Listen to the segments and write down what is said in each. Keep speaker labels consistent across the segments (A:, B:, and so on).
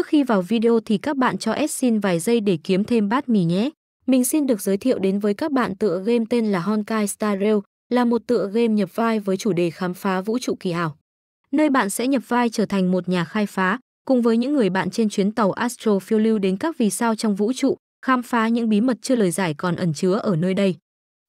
A: Trước khi vào video thì các bạn cho S xin vài giây để kiếm thêm bát mì nhé. Mình xin được giới thiệu đến với các bạn tựa game tên là Honkai Star Rail, là một tựa game nhập vai với chủ đề khám phá vũ trụ kỳ ảo. Nơi bạn sẽ nhập vai trở thành một nhà khai phá, cùng với những người bạn trên chuyến tàu Astro phiêu lưu đến các vì sao trong vũ trụ, khám phá những bí mật chưa lời giải còn ẩn chứa ở nơi đây.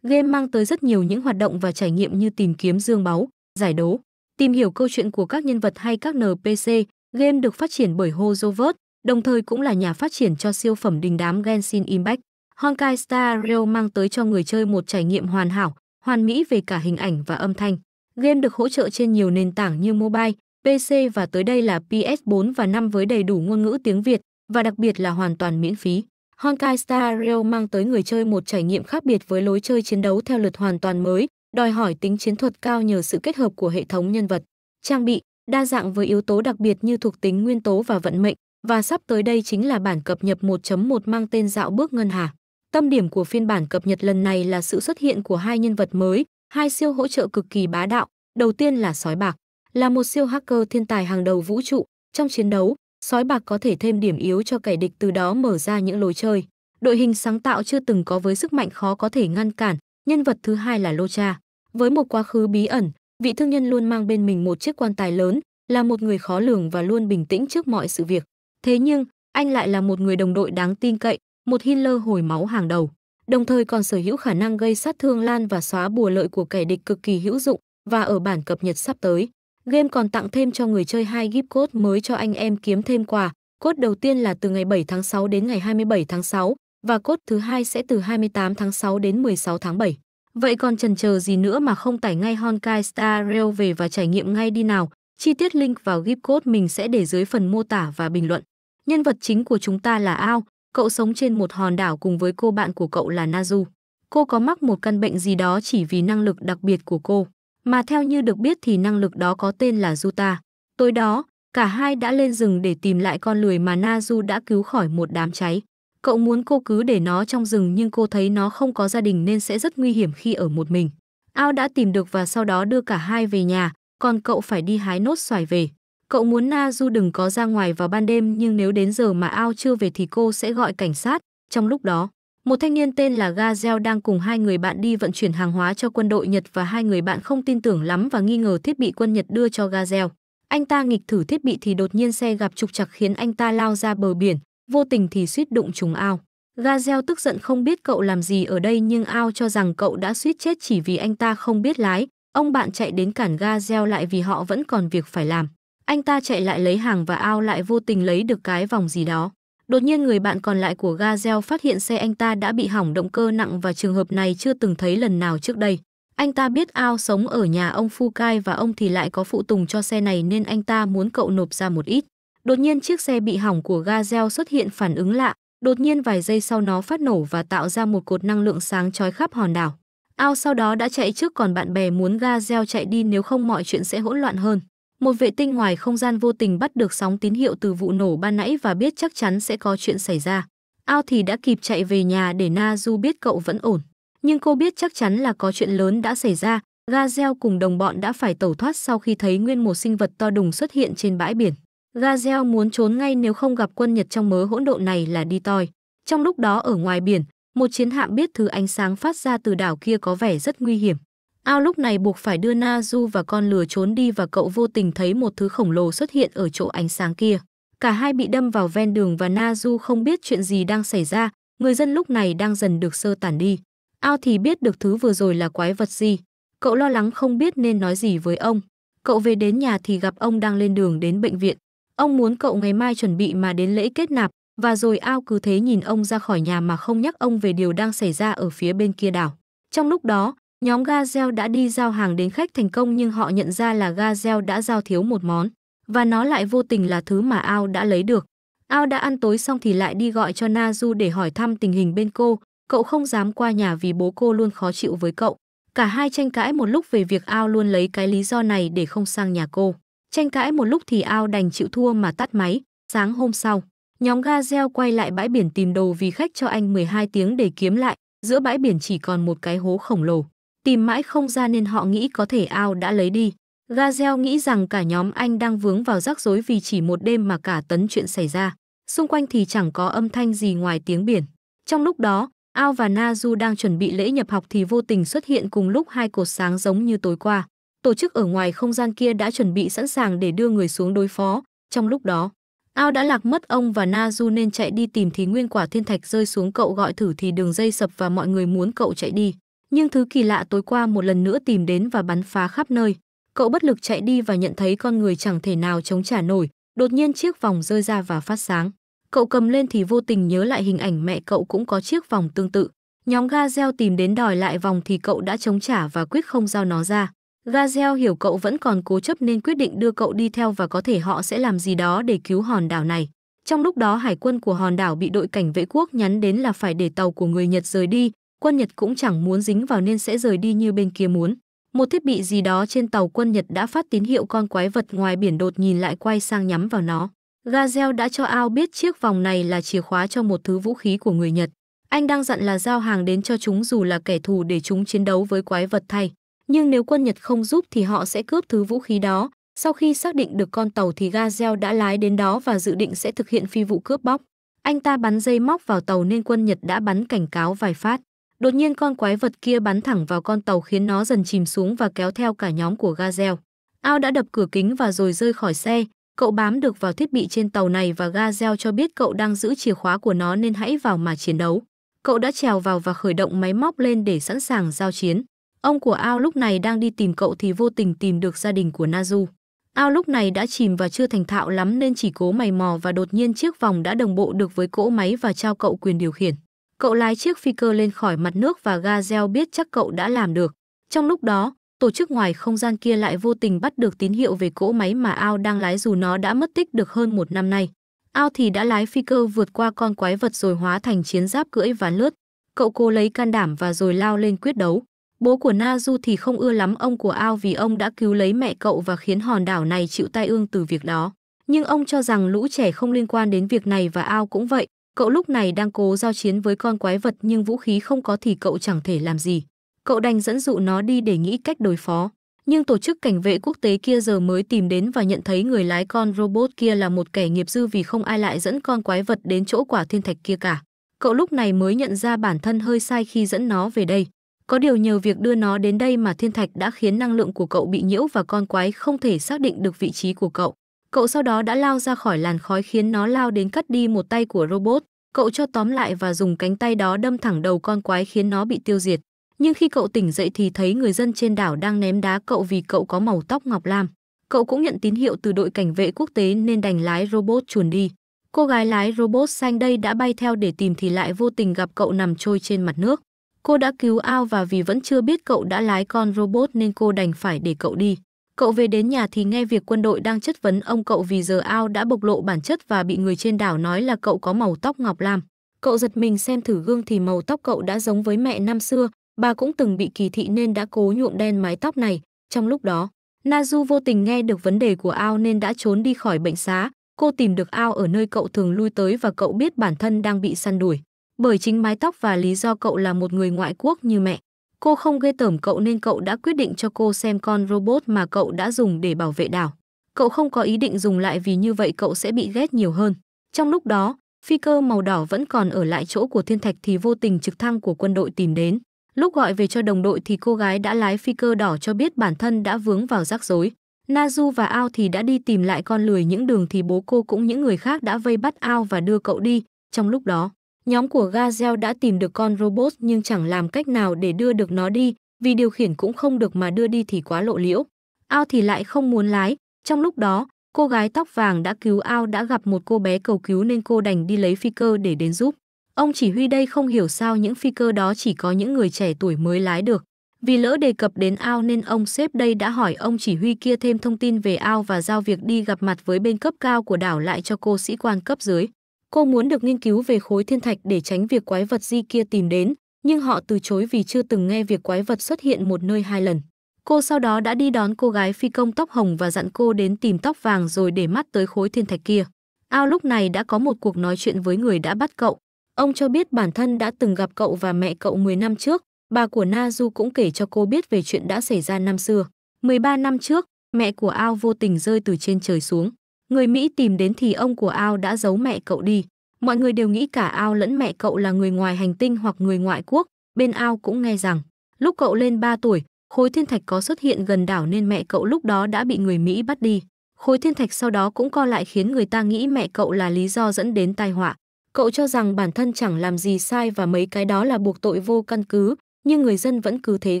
A: Game mang tới rất nhiều những hoạt động và trải nghiệm như tìm kiếm dương báu, giải đấu, tìm hiểu câu chuyện của các nhân vật hay các NPC, Game được phát triển bởi Hozovert, đồng thời cũng là nhà phát triển cho siêu phẩm đình đám Genshin Impact. Honkai Star Rail mang tới cho người chơi một trải nghiệm hoàn hảo, hoàn mỹ về cả hình ảnh và âm thanh. Game được hỗ trợ trên nhiều nền tảng như mobile, PC và tới đây là PS4 và 5 với đầy đủ ngôn ngữ tiếng Việt và đặc biệt là hoàn toàn miễn phí. Honkai Star Rail mang tới người chơi một trải nghiệm khác biệt với lối chơi chiến đấu theo lượt hoàn toàn mới, đòi hỏi tính chiến thuật cao nhờ sự kết hợp của hệ thống nhân vật, trang bị, đa dạng với yếu tố đặc biệt như thuộc tính nguyên tố và vận mệnh, và sắp tới đây chính là bản cập nhật 1.1 mang tên Dạo bước ngân hà. Tâm điểm của phiên bản cập nhật lần này là sự xuất hiện của hai nhân vật mới, hai siêu hỗ trợ cực kỳ bá đạo. Đầu tiên là sói bạc, là một siêu hacker thiên tài hàng đầu vũ trụ, trong chiến đấu, sói bạc có thể thêm điểm yếu cho kẻ địch từ đó mở ra những lối chơi. Đội hình sáng tạo chưa từng có với sức mạnh khó có thể ngăn cản. Nhân vật thứ hai là Locha, với một quá khứ bí ẩn, Vị thương nhân luôn mang bên mình một chiếc quan tài lớn, là một người khó lường và luôn bình tĩnh trước mọi sự việc. Thế nhưng, anh lại là một người đồng đội đáng tin cậy, một healer hồi máu hàng đầu, đồng thời còn sở hữu khả năng gây sát thương lan và xóa bùa lợi của kẻ địch cực kỳ hữu dụng và ở bản cập nhật sắp tới. Game còn tặng thêm cho người chơi hai gift code mới cho anh em kiếm thêm quà. Cốt đầu tiên là từ ngày 7 tháng 6 đến ngày 27 tháng 6 và cốt thứ hai sẽ từ 28 tháng 6 đến 16 tháng 7. Vậy còn chần chờ gì nữa mà không tải ngay Honkai Star Rail về và trải nghiệm ngay đi nào? Chi tiết link vào gip code mình sẽ để dưới phần mô tả và bình luận. Nhân vật chính của chúng ta là Ao, cậu sống trên một hòn đảo cùng với cô bạn của cậu là Nazu. Cô có mắc một căn bệnh gì đó chỉ vì năng lực đặc biệt của cô, mà theo như được biết thì năng lực đó có tên là Juta Tối đó, cả hai đã lên rừng để tìm lại con lười mà Nazu đã cứu khỏi một đám cháy. Cậu muốn cô cứ để nó trong rừng nhưng cô thấy nó không có gia đình nên sẽ rất nguy hiểm khi ở một mình. Ao đã tìm được và sau đó đưa cả hai về nhà, còn cậu phải đi hái nốt xoài về. Cậu muốn Na Du đừng có ra ngoài vào ban đêm nhưng nếu đến giờ mà Ao chưa về thì cô sẽ gọi cảnh sát. Trong lúc đó, một thanh niên tên là Gazel đang cùng hai người bạn đi vận chuyển hàng hóa cho quân đội Nhật và hai người bạn không tin tưởng lắm và nghi ngờ thiết bị quân Nhật đưa cho Gazel. Anh ta nghịch thử thiết bị thì đột nhiên xe gặp trục trặc khiến anh ta lao ra bờ biển, vô tình thì suýt đụng trúng ao. Gazel tức giận không biết cậu làm gì ở đây nhưng ao cho rằng cậu đã suýt chết chỉ vì anh ta không biết lái. Ông bạn chạy đến cản Gazel lại vì họ vẫn còn việc phải làm. Anh ta chạy lại lấy hàng và ao lại vô tình lấy được cái vòng gì đó. Đột nhiên người bạn còn lại của Gazel phát hiện xe anh ta đã bị hỏng động cơ nặng và trường hợp này chưa từng thấy lần nào trước đây. Anh ta biết ao sống ở nhà ông Fukai và ông thì lại có phụ tùng cho xe này nên anh ta muốn cậu nộp ra một ít. Đột nhiên chiếc xe bị hỏng của Gazel xuất hiện phản ứng lạ, đột nhiên vài giây sau nó phát nổ và tạo ra một cột năng lượng sáng chói khắp hòn đảo. Ao sau đó đã chạy trước còn bạn bè muốn Gazel chạy đi nếu không mọi chuyện sẽ hỗn loạn hơn. Một vệ tinh ngoài không gian vô tình bắt được sóng tín hiệu từ vụ nổ ban nãy và biết chắc chắn sẽ có chuyện xảy ra. Ao thì đã kịp chạy về nhà để Na Du biết cậu vẫn ổn. Nhưng cô biết chắc chắn là có chuyện lớn đã xảy ra. Gazel cùng đồng bọn đã phải tẩu thoát sau khi thấy nguyên một sinh vật to đùng xuất hiện trên bãi biển. Gazel muốn trốn ngay nếu không gặp quân Nhật trong mớ hỗn độn này là đi toi. Trong lúc đó ở ngoài biển, một chiến hạm biết thứ ánh sáng phát ra từ đảo kia có vẻ rất nguy hiểm. Ao lúc này buộc phải đưa Na và con lừa trốn đi và cậu vô tình thấy một thứ khổng lồ xuất hiện ở chỗ ánh sáng kia. Cả hai bị đâm vào ven đường và Na không biết chuyện gì đang xảy ra, người dân lúc này đang dần được sơ tản đi. Ao thì biết được thứ vừa rồi là quái vật gì. Cậu lo lắng không biết nên nói gì với ông. Cậu về đến nhà thì gặp ông đang lên đường đến bệnh viện. Ông muốn cậu ngày mai chuẩn bị mà đến lễ kết nạp, và rồi ao cứ thế nhìn ông ra khỏi nhà mà không nhắc ông về điều đang xảy ra ở phía bên kia đảo. Trong lúc đó, nhóm Gazel đã đi giao hàng đến khách thành công nhưng họ nhận ra là Gazel đã giao thiếu một món, và nó lại vô tình là thứ mà ao đã lấy được. Ao đã ăn tối xong thì lại đi gọi cho Naju để hỏi thăm tình hình bên cô, cậu không dám qua nhà vì bố cô luôn khó chịu với cậu. Cả hai tranh cãi một lúc về việc Ao luôn lấy cái lý do này để không sang nhà cô. Tranh cãi một lúc thì ao đành chịu thua mà tắt máy. Sáng hôm sau, nhóm Gazel quay lại bãi biển tìm đồ vì khách cho anh 12 tiếng để kiếm lại. Giữa bãi biển chỉ còn một cái hố khổng lồ. Tìm mãi không ra nên họ nghĩ có thể ao đã lấy đi. Gazel nghĩ rằng cả nhóm anh đang vướng vào rắc rối vì chỉ một đêm mà cả tấn chuyện xảy ra. Xung quanh thì chẳng có âm thanh gì ngoài tiếng biển. Trong lúc đó, Ao và Nazu đang chuẩn bị lễ nhập học thì vô tình xuất hiện cùng lúc hai cột sáng giống như tối qua tổ chức ở ngoài không gian kia đã chuẩn bị sẵn sàng để đưa người xuống đối phó. Trong lúc đó, Ao đã lạc mất ông và Naju nên chạy đi tìm thì nguyên quả thiên thạch rơi xuống cậu gọi thử thì đường dây sập và mọi người muốn cậu chạy đi. Nhưng thứ kỳ lạ tối qua một lần nữa tìm đến và bắn phá khắp nơi. Cậu bất lực chạy đi và nhận thấy con người chẳng thể nào chống trả nổi. Đột nhiên chiếc vòng rơi ra và phát sáng. Cậu cầm lên thì vô tình nhớ lại hình ảnh mẹ cậu cũng có chiếc vòng tương tự. Nhóm Gazel tìm đến đòi lại vòng thì cậu đã chống trả và quyết không giao nó ra. Gazel hiểu cậu vẫn còn cố chấp nên quyết định đưa cậu đi theo và có thể họ sẽ làm gì đó để cứu hòn đảo này. Trong lúc đó hải quân của hòn đảo bị đội cảnh vệ quốc nhắn đến là phải để tàu của người Nhật rời đi, quân Nhật cũng chẳng muốn dính vào nên sẽ rời đi như bên kia muốn. Một thiết bị gì đó trên tàu quân Nhật đã phát tín hiệu con quái vật ngoài biển đột nhìn lại quay sang nhắm vào nó. Gazel đã cho Ao biết chiếc vòng này là chìa khóa cho một thứ vũ khí của người Nhật. Anh đang dặn là giao hàng đến cho chúng dù là kẻ thù để chúng chiến đấu với quái vật thay nhưng nếu quân Nhật không giúp thì họ sẽ cướp thứ vũ khí đó. Sau khi xác định được con tàu thì Gazel đã lái đến đó và dự định sẽ thực hiện phi vụ cướp bóc. Anh ta bắn dây móc vào tàu nên quân Nhật đã bắn cảnh cáo vài phát. Đột nhiên con quái vật kia bắn thẳng vào con tàu khiến nó dần chìm xuống và kéo theo cả nhóm của Gazel. Ao đã đập cửa kính và rồi rơi khỏi xe. Cậu bám được vào thiết bị trên tàu này và Gazel cho biết cậu đang giữ chìa khóa của nó nên hãy vào mà chiến đấu. Cậu đã trèo vào và khởi động máy móc lên để sẵn sàng giao chiến. Ông của Ao lúc này đang đi tìm cậu thì vô tình tìm được gia đình của Naju. Ao lúc này đã chìm và chưa thành thạo lắm nên chỉ cố mày mò và đột nhiên chiếc vòng đã đồng bộ được với cỗ máy và trao cậu quyền điều khiển. Cậu lái chiếc phi cơ lên khỏi mặt nước và Gazel biết chắc cậu đã làm được. Trong lúc đó, tổ chức ngoài không gian kia lại vô tình bắt được tín hiệu về cỗ máy mà Ao đang lái dù nó đã mất tích được hơn một năm nay. Ao thì đã lái phi cơ vượt qua con quái vật rồi hóa thành chiến giáp cưỡi và lướt. Cậu cố lấy can đảm và rồi lao lên quyết đấu. Bố của Na Du thì không ưa lắm ông của Ao vì ông đã cứu lấy mẹ cậu và khiến hòn đảo này chịu tai ương từ việc đó. Nhưng ông cho rằng lũ trẻ không liên quan đến việc này và Ao cũng vậy. Cậu lúc này đang cố giao chiến với con quái vật nhưng vũ khí không có thì cậu chẳng thể làm gì. Cậu đành dẫn dụ nó đi để nghĩ cách đối phó. Nhưng tổ chức cảnh vệ quốc tế kia giờ mới tìm đến và nhận thấy người lái con robot kia là một kẻ nghiệp dư vì không ai lại dẫn con quái vật đến chỗ quả thiên thạch kia cả. Cậu lúc này mới nhận ra bản thân hơi sai khi dẫn nó về đây. Có điều nhờ việc đưa nó đến đây mà thiên thạch đã khiến năng lượng của cậu bị nhiễu và con quái không thể xác định được vị trí của cậu. Cậu sau đó đã lao ra khỏi làn khói khiến nó lao đến cắt đi một tay của robot. Cậu cho tóm lại và dùng cánh tay đó đâm thẳng đầu con quái khiến nó bị tiêu diệt. Nhưng khi cậu tỉnh dậy thì thấy người dân trên đảo đang ném đá cậu vì cậu có màu tóc ngọc lam. Cậu cũng nhận tín hiệu từ đội cảnh vệ quốc tế nên đành lái robot chuồn đi. Cô gái lái robot xanh đây đã bay theo để tìm thì lại vô tình gặp cậu nằm trôi trên mặt nước. Cô đã cứu Ao và vì vẫn chưa biết cậu đã lái con robot nên cô đành phải để cậu đi. Cậu về đến nhà thì nghe việc quân đội đang chất vấn ông cậu vì giờ Ao đã bộc lộ bản chất và bị người trên đảo nói là cậu có màu tóc ngọc lam. Cậu giật mình xem thử gương thì màu tóc cậu đã giống với mẹ năm xưa, bà cũng từng bị kỳ thị nên đã cố nhuộm đen mái tóc này. Trong lúc đó, Naju vô tình nghe được vấn đề của Ao nên đã trốn đi khỏi bệnh xá. Cô tìm được Ao ở nơi cậu thường lui tới và cậu biết bản thân đang bị săn đuổi. Bởi chính mái tóc và lý do cậu là một người ngoại quốc như mẹ, cô không ghê tởm cậu nên cậu đã quyết định cho cô xem con robot mà cậu đã dùng để bảo vệ đảo. Cậu không có ý định dùng lại vì như vậy cậu sẽ bị ghét nhiều hơn. Trong lúc đó, phi cơ màu đỏ vẫn còn ở lại chỗ của thiên thạch thì vô tình trực thăng của quân đội tìm đến. Lúc gọi về cho đồng đội thì cô gái đã lái phi cơ đỏ cho biết bản thân đã vướng vào rắc rối. Nazu và Ao thì đã đi tìm lại con lười những đường thì bố cô cũng những người khác đã vây bắt Ao và đưa cậu đi. Trong lúc đó, Nhóm của Gazel đã tìm được con robot nhưng chẳng làm cách nào để đưa được nó đi, vì điều khiển cũng không được mà đưa đi thì quá lộ liễu. Ao thì lại không muốn lái. Trong lúc đó, cô gái tóc vàng đã cứu Ao đã gặp một cô bé cầu cứu nên cô đành đi lấy phi cơ để đến giúp. Ông chỉ huy đây không hiểu sao những phi cơ đó chỉ có những người trẻ tuổi mới lái được. Vì lỡ đề cập đến ao nên ông sếp đây đã hỏi ông chỉ huy kia thêm thông tin về ao và giao việc đi gặp mặt với bên cấp cao của đảo lại cho cô sĩ quan cấp dưới. Cô muốn được nghiên cứu về khối thiên thạch để tránh việc quái vật di kia tìm đến, nhưng họ từ chối vì chưa từng nghe việc quái vật xuất hiện một nơi hai lần. Cô sau đó đã đi đón cô gái phi công tóc hồng và dặn cô đến tìm tóc vàng rồi để mắt tới khối thiên thạch kia. Ao lúc này đã có một cuộc nói chuyện với người đã bắt cậu. Ông cho biết bản thân đã từng gặp cậu và mẹ cậu 10 năm trước. Bà của Na Du cũng kể cho cô biết về chuyện đã xảy ra năm xưa. 13 năm trước, mẹ của Ao vô tình rơi từ trên trời xuống. Người Mỹ tìm đến thì ông của Ao đã giấu mẹ cậu đi. Mọi người đều nghĩ cả Ao lẫn mẹ cậu là người ngoài hành tinh hoặc người ngoại quốc. Bên Ao cũng nghe rằng, lúc cậu lên 3 tuổi, khối thiên thạch có xuất hiện gần đảo nên mẹ cậu lúc đó đã bị người Mỹ bắt đi. Khối thiên thạch sau đó cũng co lại khiến người ta nghĩ mẹ cậu là lý do dẫn đến tai họa. Cậu cho rằng bản thân chẳng làm gì sai và mấy cái đó là buộc tội vô căn cứ, nhưng người dân vẫn cứ thế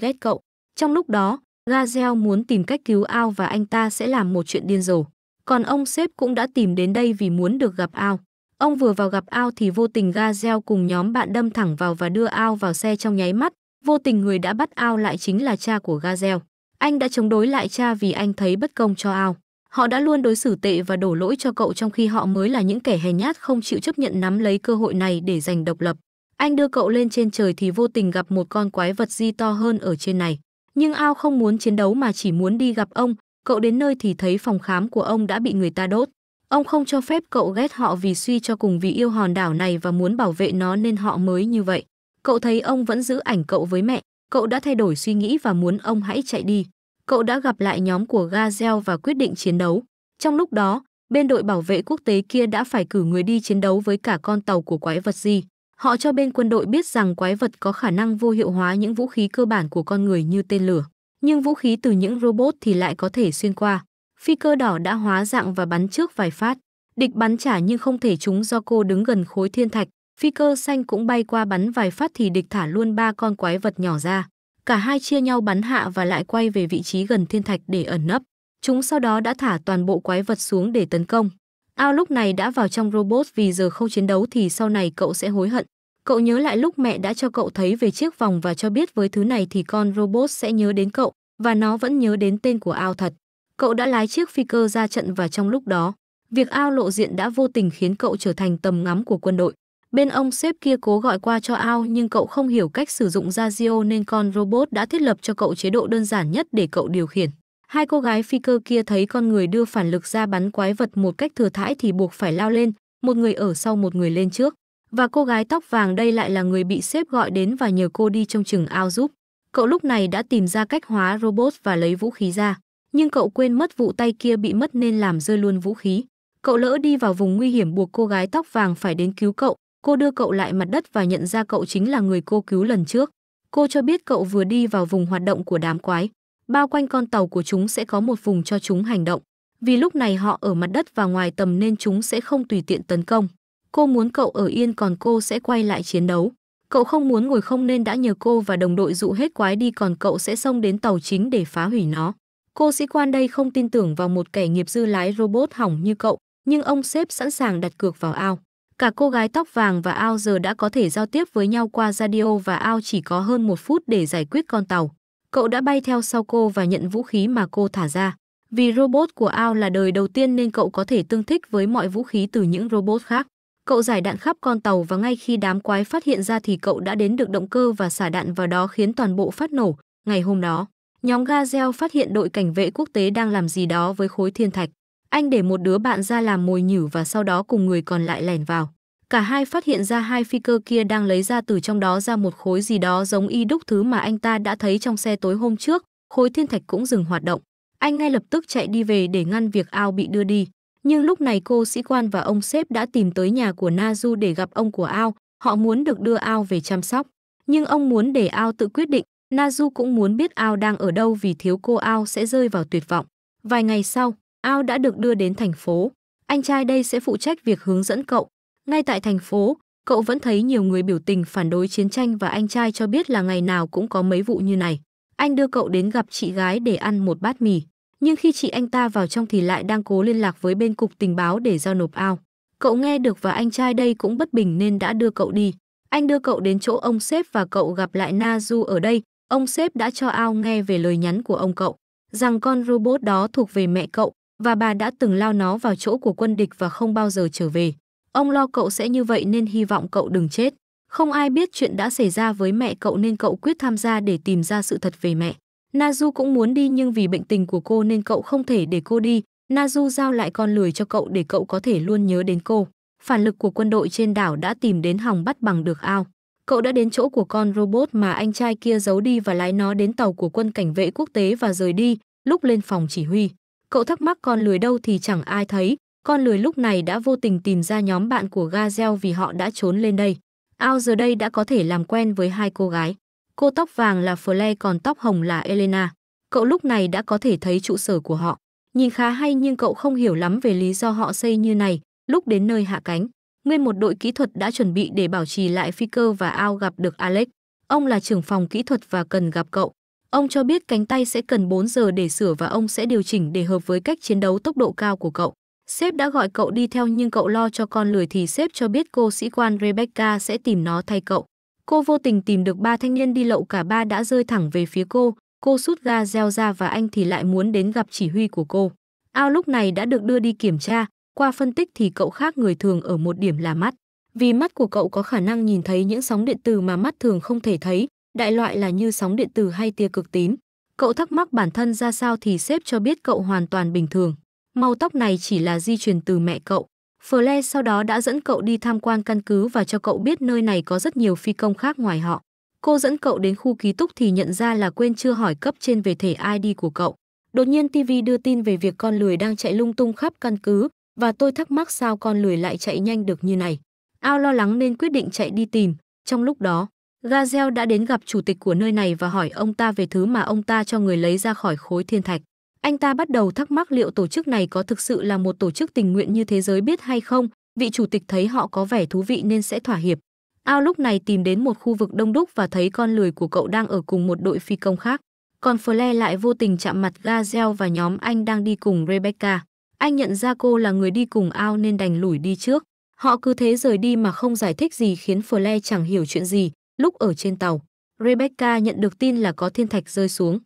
A: ghét cậu. Trong lúc đó, Gazel muốn tìm cách cứu Ao và anh ta sẽ làm một chuyện điên rồ còn ông sếp cũng đã tìm đến đây vì muốn được gặp ao. Ông vừa vào gặp ao thì vô tình ga gieo cùng nhóm bạn đâm thẳng vào và đưa ao vào xe trong nháy mắt, vô tình người đã bắt ao lại chính là cha của ga gieo. Anh đã chống đối lại cha vì anh thấy bất công cho ao. Họ đã luôn đối xử tệ và đổ lỗi cho cậu trong khi họ mới là những kẻ hèn nhát không chịu chấp nhận nắm lấy cơ hội này để giành độc lập. Anh đưa cậu lên trên trời thì vô tình gặp một con quái vật di to hơn ở trên này. Nhưng ao không muốn chiến đấu mà chỉ muốn đi gặp ông, cậu đến nơi thì thấy phòng khám của ông đã bị người ta đốt. Ông không cho phép cậu ghét họ vì suy cho cùng vì yêu hòn đảo này và muốn bảo vệ nó nên họ mới như vậy. Cậu thấy ông vẫn giữ ảnh cậu với mẹ, cậu đã thay đổi suy nghĩ và muốn ông hãy chạy đi. Cậu đã gặp lại nhóm của Gazel và quyết định chiến đấu. Trong lúc đó, bên đội bảo vệ quốc tế kia đã phải cử người đi chiến đấu với cả con tàu của quái vật gì. Họ cho bên quân đội biết rằng quái vật có khả năng vô hiệu hóa những vũ khí cơ bản của con người như tên lửa nhưng vũ khí từ những robot thì lại có thể xuyên qua. Phi cơ đỏ đã hóa dạng và bắn trước vài phát. Địch bắn trả nhưng không thể trúng do cô đứng gần khối thiên thạch. Phi cơ xanh cũng bay qua bắn vài phát thì địch thả luôn ba con quái vật nhỏ ra. Cả hai chia nhau bắn hạ và lại quay về vị trí gần thiên thạch để ẩn nấp. Chúng sau đó đã thả toàn bộ quái vật xuống để tấn công. Ao lúc này đã vào trong robot vì giờ không chiến đấu thì sau này cậu sẽ hối hận. Cậu nhớ lại lúc mẹ đã cho cậu thấy về chiếc vòng và cho biết với thứ này thì con robot sẽ nhớ đến cậu và nó vẫn nhớ đến tên của ao thật. Cậu đã lái chiếc phi cơ ra trận và trong lúc đó, việc ao lộ diện đã vô tình khiến cậu trở thành tầm ngắm của quân đội. Bên ông sếp kia cố gọi qua cho ao nhưng cậu không hiểu cách sử dụng radio nên con robot đã thiết lập cho cậu chế độ đơn giản nhất để cậu điều khiển. Hai cô gái phi cơ kia thấy con người đưa phản lực ra bắn quái vật một cách thừa thãi thì buộc phải lao lên, một người ở sau một người lên trước. Và cô gái tóc vàng đây lại là người bị sếp gọi đến và nhờ cô đi trong chừng ao giúp. Cậu lúc này đã tìm ra cách hóa robot và lấy vũ khí ra, nhưng cậu quên mất vụ tay kia bị mất nên làm rơi luôn vũ khí. Cậu lỡ đi vào vùng nguy hiểm buộc cô gái tóc vàng phải đến cứu cậu, cô đưa cậu lại mặt đất và nhận ra cậu chính là người cô cứu lần trước. Cô cho biết cậu vừa đi vào vùng hoạt động của đám quái. Bao quanh con tàu của chúng sẽ có một vùng cho chúng hành động. Vì lúc này họ ở mặt đất và ngoài tầm nên chúng sẽ không tùy tiện tấn công. Cô muốn cậu ở yên còn cô sẽ quay lại chiến đấu. Cậu không muốn ngồi không nên đã nhờ cô và đồng đội dụ hết quái đi còn cậu sẽ xông đến tàu chính để phá hủy nó. Cô sĩ quan đây không tin tưởng vào một kẻ nghiệp dư lái robot hỏng như cậu, nhưng ông sếp sẵn sàng đặt cược vào ao. Cả cô gái tóc vàng và ao giờ đã có thể giao tiếp với nhau qua radio và ao chỉ có hơn một phút để giải quyết con tàu. Cậu đã bay theo sau cô và nhận vũ khí mà cô thả ra. Vì robot của ao là đời đầu tiên nên cậu có thể tương thích với mọi vũ khí từ những robot khác. Cậu giải đạn khắp con tàu và ngay khi đám quái phát hiện ra thì cậu đã đến được động cơ và xả đạn vào đó khiến toàn bộ phát nổ. Ngày hôm đó, nhóm Gazel phát hiện đội cảnh vệ quốc tế đang làm gì đó với khối thiên thạch. Anh để một đứa bạn ra làm mồi nhử và sau đó cùng người còn lại lẻn vào. Cả hai phát hiện ra hai phi cơ kia đang lấy ra từ trong đó ra một khối gì đó giống y đúc thứ mà anh ta đã thấy trong xe tối hôm trước, khối thiên thạch cũng dừng hoạt động. Anh ngay lập tức chạy đi về để ngăn việc ao bị đưa đi. Nhưng lúc này cô sĩ quan và ông sếp đã tìm tới nhà của Na Du để gặp ông của Ao, họ muốn được đưa Ao về chăm sóc. Nhưng ông muốn để Ao tự quyết định, Na Du cũng muốn biết Ao đang ở đâu vì thiếu cô Ao sẽ rơi vào tuyệt vọng. Vài ngày sau, Ao đã được đưa đến thành phố. Anh trai đây sẽ phụ trách việc hướng dẫn cậu. Ngay tại thành phố, cậu vẫn thấy nhiều người biểu tình phản đối chiến tranh và anh trai cho biết là ngày nào cũng có mấy vụ như này. Anh đưa cậu đến gặp chị gái để ăn một bát mì nhưng khi chị anh ta vào trong thì lại đang cố liên lạc với bên cục tình báo để giao nộp ao. Cậu nghe được và anh trai đây cũng bất bình nên đã đưa cậu đi. Anh đưa cậu đến chỗ ông sếp và cậu gặp lại Na Du ở đây. Ông sếp đã cho ao nghe về lời nhắn của ông cậu, rằng con robot đó thuộc về mẹ cậu và bà đã từng lao nó vào chỗ của quân địch và không bao giờ trở về. Ông lo cậu sẽ như vậy nên hy vọng cậu đừng chết. Không ai biết chuyện đã xảy ra với mẹ cậu nên cậu quyết tham gia để tìm ra sự thật về mẹ. Na cũng muốn đi nhưng vì bệnh tình của cô nên cậu không thể để cô đi. Na giao lại con lười cho cậu để cậu có thể luôn nhớ đến cô. Phản lực của quân đội trên đảo đã tìm đến hòng bắt bằng được ao. Cậu đã đến chỗ của con robot mà anh trai kia giấu đi và lái nó đến tàu của quân cảnh vệ quốc tế và rời đi, lúc lên phòng chỉ huy. Cậu thắc mắc con lười đâu thì chẳng ai thấy, con lười lúc này đã vô tình tìm ra nhóm bạn của Gazel vì họ đã trốn lên đây. Ao giờ đây đã có thể làm quen với hai cô gái. Cô tóc vàng là Flay còn tóc hồng là Elena. Cậu lúc này đã có thể thấy trụ sở của họ. Nhìn khá hay nhưng cậu không hiểu lắm về lý do họ xây như này. Lúc đến nơi hạ cánh, nguyên một đội kỹ thuật đã chuẩn bị để bảo trì lại phi cơ và ao gặp được Alex. Ông là trưởng phòng kỹ thuật và cần gặp cậu. Ông cho biết cánh tay sẽ cần 4 giờ để sửa và ông sẽ điều chỉnh để hợp với cách chiến đấu tốc độ cao của cậu. Sếp đã gọi cậu đi theo nhưng cậu lo cho con lười thì sếp cho biết cô sĩ quan Rebecca sẽ tìm nó thay cậu. Cô vô tình tìm được ba thanh niên đi lậu cả ba đã rơi thẳng về phía cô, cô sút ga gieo ra và anh thì lại muốn đến gặp chỉ huy của cô. Ao lúc này đã được đưa đi kiểm tra, qua phân tích thì cậu khác người thường ở một điểm là mắt. Vì mắt của cậu có khả năng nhìn thấy những sóng điện từ mà mắt thường không thể thấy, đại loại là như sóng điện từ hay tia cực tím. Cậu thắc mắc bản thân ra sao thì sếp cho biết cậu hoàn toàn bình thường. Màu tóc này chỉ là di truyền từ mẹ cậu. Fle sau đó đã dẫn cậu đi tham quan căn cứ và cho cậu biết nơi này có rất nhiều phi công khác ngoài họ. Cô dẫn cậu đến khu ký túc thì nhận ra là quên chưa hỏi cấp trên về thể ID của cậu. Đột nhiên TV đưa tin về việc con lười đang chạy lung tung khắp căn cứ và tôi thắc mắc sao con lười lại chạy nhanh được như này. Ao lo lắng nên quyết định chạy đi tìm. Trong lúc đó, Gazel đã đến gặp chủ tịch của nơi này và hỏi ông ta về thứ mà ông ta cho người lấy ra khỏi khối thiên thạch. Anh ta bắt đầu thắc mắc liệu tổ chức này có thực sự là một tổ chức tình nguyện như thế giới biết hay không, vị chủ tịch thấy họ có vẻ thú vị nên sẽ thỏa hiệp. Ao lúc này tìm đến một khu vực đông đúc và thấy con lười của cậu đang ở cùng một đội phi công khác. Còn Flair lại vô tình chạm mặt Gazelle và nhóm anh đang đi cùng Rebecca. Anh nhận ra cô là người đi cùng Ao nên đành lủi đi trước. Họ cứ thế rời đi mà không giải thích gì khiến Flair chẳng hiểu chuyện gì lúc ở trên tàu. Rebecca nhận được tin là có thiên thạch rơi xuống.